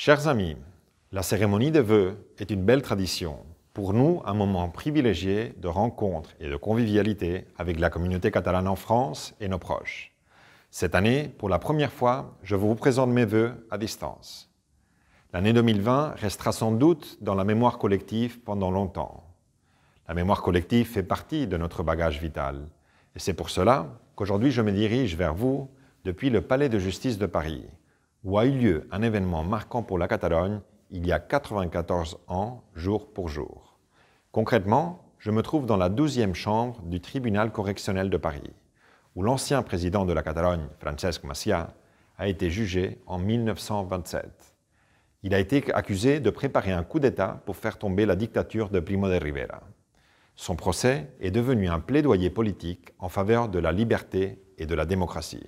Chers amis, la cérémonie des vœux est une belle tradition. Pour nous, un moment privilégié de rencontre et de convivialité avec la communauté catalane en France et nos proches. Cette année, pour la première fois, je vous présente mes vœux à distance. L'année 2020 restera sans doute dans la mémoire collective pendant longtemps. La mémoire collective fait partie de notre bagage vital. Et c'est pour cela qu'aujourd'hui je me dirige vers vous depuis le Palais de justice de Paris, où a eu lieu un événement marquant pour la Catalogne il y a 94 ans, jour pour jour. Concrètement, je me trouve dans la 12e chambre du tribunal correctionnel de Paris, où l'ancien président de la Catalogne, Francesc Macià, a été jugé en 1927. Il a été accusé de préparer un coup d'État pour faire tomber la dictature de Primo de Rivera. Son procès est devenu un plaidoyer politique en faveur de la liberté et de la démocratie.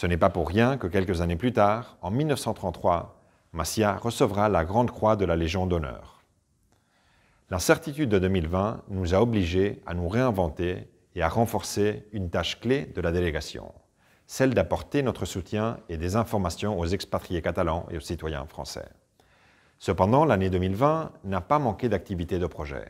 Ce n'est pas pour rien que quelques années plus tard, en 1933, Massia recevra la Grande Croix de la Légion d'honneur. L'incertitude de 2020 nous a obligés à nous réinventer et à renforcer une tâche clé de la délégation, celle d'apporter notre soutien et des informations aux expatriés catalans et aux citoyens français. Cependant, l'année 2020 n'a pas manqué d'activités de projet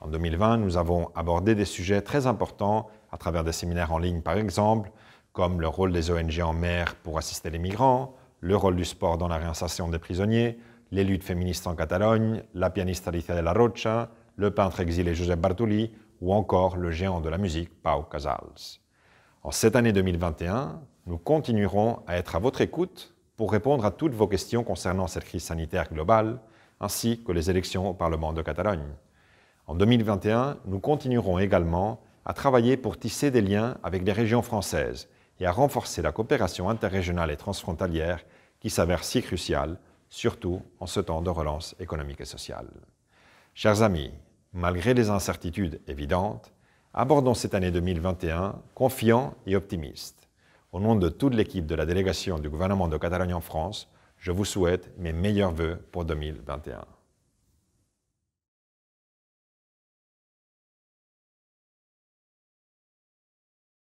En 2020, nous avons abordé des sujets très importants à travers des séminaires en ligne, par exemple, comme le rôle des ONG en mer pour assister les migrants, le rôle du sport dans la réinsertion des prisonniers, les luttes féministes en Catalogne, la pianiste Alicia de la Rocha, le peintre exilé Joseph Bartoli ou encore le géant de la musique Pau Casals. En cette année 2021, nous continuerons à être à votre écoute pour répondre à toutes vos questions concernant cette crise sanitaire globale ainsi que les élections au Parlement de Catalogne. En 2021, nous continuerons également à travailler pour tisser des liens avec les régions françaises et à renforcer la coopération interrégionale et transfrontalière qui s'avère si cruciale, surtout en ce temps de relance économique et sociale. Chers amis, malgré les incertitudes évidentes, abordons cette année 2021 confiants et optimistes. Au nom de toute l'équipe de la délégation du gouvernement de Catalogne en France, je vous souhaite mes meilleurs voeux pour 2021.